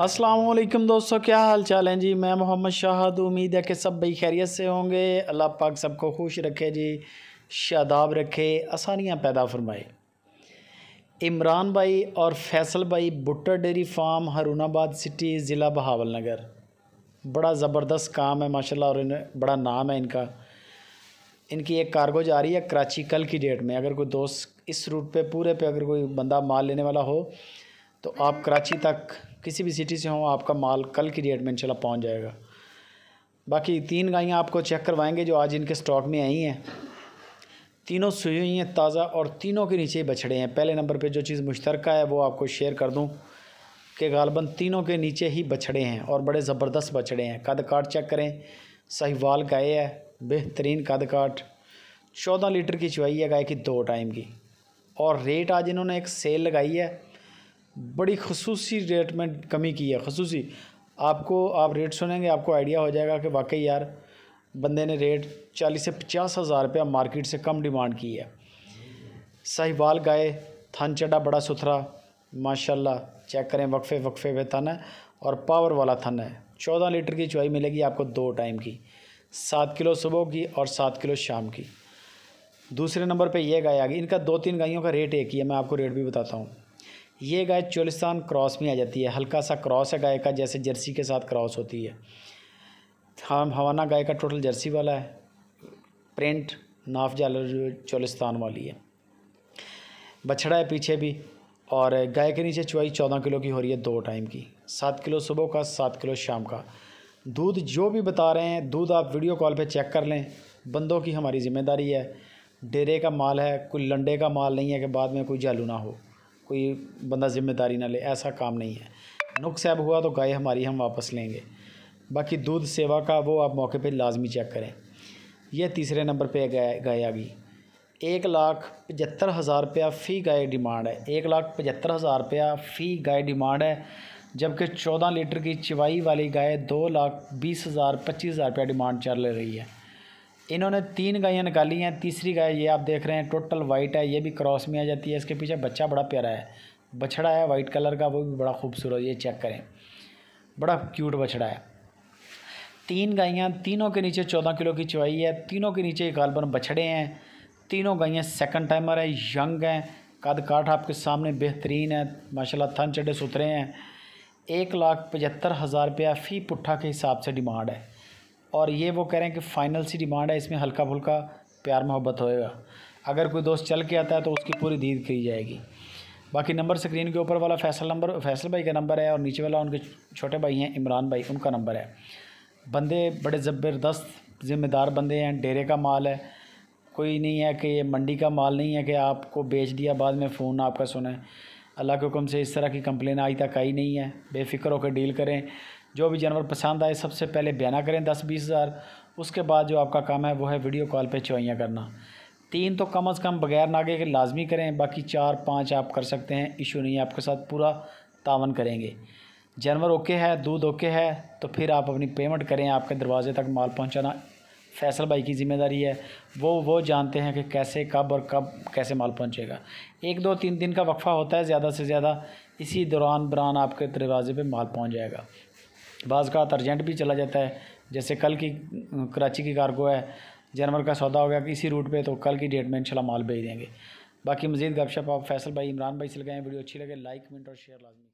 असलम दोस्तों क्या हाल चाल है जी मैं मोहम्मद शाहद उम्मीद है कि सब भाई खैरियत से होंगे अल्लाह पाक सबको खुश रखे जी शादाब रखे आसानियाँ पैदा फरमाए इमरान भाई और फैसल भाई भुट्टा डेरी फार्म हरुणाबाद सिटी ज़िला बहावल नगर बड़ा ज़बरदस्त काम है माशाल्लाह और इन्हें बड़ा नाम है इनका इनकी एक कार्गो जा रही है कराची कल की डेट में अगर कोई दोस्त इस रूट पे पूरे पे अगर कोई बंदा माल लेने वाला हो तो आप कराची तक किसी भी सिटी से हो आपका माल कल की डेट में इंशाल्लाह पहुंच जाएगा बाकी तीन गायें आपको चेक करवाएंगे जो आज इनके स्टॉक में आई हैं तीनों सुई हुई हैं ताज़ा और तीनों के नीचे बछड़े हैं पहले नंबर पे जो चीज़ मुश्तरक है वो आपको शेयर कर दूं कि गालबन तीनों के नीचे ही बछड़े हैं और बड़े ज़बरदस्त बछड़े हैं कद काट चेक करें सही वाल गाय है बेहतरीन कद काट चौदह लीटर की चुवाई है गाय की दो टाइम की और रेट आज इन्होंने एक सेल लगाई है बड़ी खसूस रेट में कमी की है खसूस आपको आप रेट सुनेंगे आपको आइडिया हो जाएगा कि वाकई यार बंदे ने रेट चालीस से पचास हज़ार रुपया मार्केट से कम डिमांड की है साहिवाल गाय थन चडा बड़ा सुथरा माशाल्लाह चेक करें वक्फे वक्फे पे थन है और पावर वाला थन है चौदह लीटर की चुवाई मिलेगी आपको दो टाइम की सात किलो सुबह की और सात किलो शाम की दूसरे नंबर पे ये गाय आ गई इनका दो तीन गायों का रेट एक ही है मैं आपको रेट भी बताता हूँ ये गाय चोलिस्तान क्रॉस में आ जाती है हल्का सा क्रॉस है गाय का जैसे जर्सी के साथ क्रॉस होती है हम हवाना गाय का टोटल जर्सी वाला है प्रिंट नाफ जाल चोलिस्तान वाली है बछड़ा है पीछे भी और गाय के नीचे चुवाई चौदह किलो की हो रही है दो टाइम की सात किलो सुबह का सात किलो शाम का दूध जो भी बता रहे हैं दूध आप वीडियो कॉल पे चेक कर लें बंदों की हमारी ज़िम्मेदारी है डेरे का माल है कोई लंडे का माल नहीं है कि बाद में कोई जालू ना हो कोई बंदा ज़िम्मेदारी ना ले ऐसा काम नहीं है नुख सैब हुआ तो गाय हमारी हम वापस लेंगे बाकी दूध सेवा का वो आप मौके पे लाजमी चेक करें यह तीसरे नंबर पे गाय गाय आ गई एक लाख पचहत्तर हज़ार रुपया फ़ी गाय डिमांड है एक लाख पचहत्तर हज़ार रुपया फ़ी गाय डिमांड है जबकि चौदह लीटर की चिवाई वाली गाय दो लाख बीस हज़ार पच्चीस हज़ार रुपया डिमांड चल रही है इन्होंने तीन गायें निकाली हैं तीसरी गाय ये आप देख रहे हैं टोटल वाइट है ये भी क्रॉस में आ जाती है इसके पीछे बच्चा बड़ा प्यारा है बछड़ा है वाइट कलर का वो भी बड़ा खूबसूरत ये चेक करें बड़ा क्यूट बछड़ा है तीन गायें तीनों के नीचे चौदह किलो की चवाई है तीनों के नीचे गालबन बछड़े हैं तीनों गायें सेकंड टाइमर है यंग हैं कद काठ आपके सामने बेहतरीन है माशाल्लाह थन चढ़े सुथरे हैं एक लाख पचहत्तर हज़ार रुपया फ़ी पुट्ठा के हिसाब से डिमांड है और ये वो कह रहे हैं कि फ़ाइनल सी डिमांड है इसमें हल्का फुल्का प्यार मोहब्बत होएगा अगर कोई दोस्त चल के आता है तो उसकी पूरी दीद की जाएगी बाकी नंबर स्क्रीन के ऊपर वाला फैसल नंबर फैसल भाई का नंबर है और नीचे वाला उनके छोटे भाई हैं इमरान भाई उनका नंबर है बंदे बड़े ज़बरदस्त ज़िम्मेदार बंदे हैं डेरे का माल है कोई नहीं है कि ये मंडी का माल नहीं है कि आपको बेच दिया बाद में फ़ोन आपका सुने अल्लाह के हुक्म से इस तरह की कंप्लेन आज तक आई नहीं है बेफिक्र होकर डील करें जो भी जानवर पसंद आए सबसे पहले बयाना करें दस बीस हज़ार उसके बाद जो आपका काम है वो है वीडियो कॉल पे चोइयाँ करना तीन तो कम अज़ कम बगैर नागे के लाजमी करें बाकी चार पाँच आप कर सकते हैं इशू नहीं है आपके साथ पूरा तावन करेंगे जानवर ओके है दूध ओके है तो फिर आप अपनी पेमेंट करें आपके दरवाजे तक माल पहुँचाना फैसल भाई की ज़िम्मेदारी है वो वो जानते हैं कि कैसे कब और कब कैसे माल पहुँचेगा एक दो तीन दिन का वक्फा होता है ज़्यादा से ज़्यादा इसी दौरान बरान आपके दरवाजे पे माल पहुँच जाएगा बाज़ का तो अर्जेंट भी चला जाता है जैसे कल की कराची की कार्गो है जनवर का सौदा हो गया किसी इसी रूट पे तो कल की डेट में इनशाला माल भेज देंगे बाकी मजीद गपशप आप फैसल भाई इमरान भाई से लगाएं वीडियो अच्छी लगे लाइक कमेंट और शेयर लाजमी